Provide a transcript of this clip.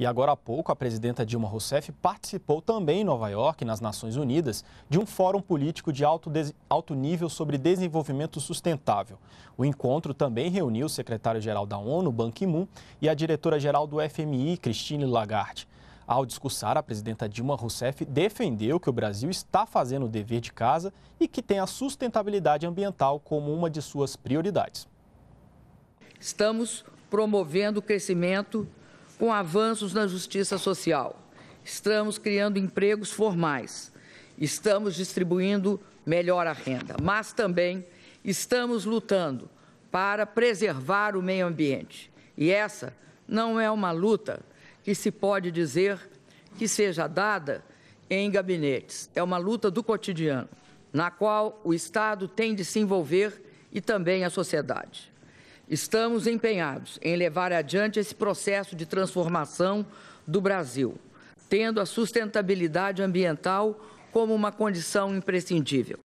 E agora há pouco, a presidenta Dilma Rousseff participou também em Nova York, nas Nações Unidas, de um fórum político de alto, alto nível sobre desenvolvimento sustentável. O encontro também reuniu o secretário-geral da ONU, Ban Ki-moon, e a diretora-geral do FMI, Christine Lagarde. Ao discursar, a presidenta Dilma Rousseff defendeu que o Brasil está fazendo o dever de casa e que tem a sustentabilidade ambiental como uma de suas prioridades. Estamos promovendo o crescimento com avanços na justiça social. Estamos criando empregos formais. Estamos distribuindo melhor a renda, mas também estamos lutando para preservar o meio ambiente. E essa não é uma luta que se pode dizer que seja dada em gabinetes. É uma luta do cotidiano, na qual o Estado tem de se envolver e também a sociedade. Estamos empenhados em levar adiante esse processo de transformação do Brasil, tendo a sustentabilidade ambiental como uma condição imprescindível.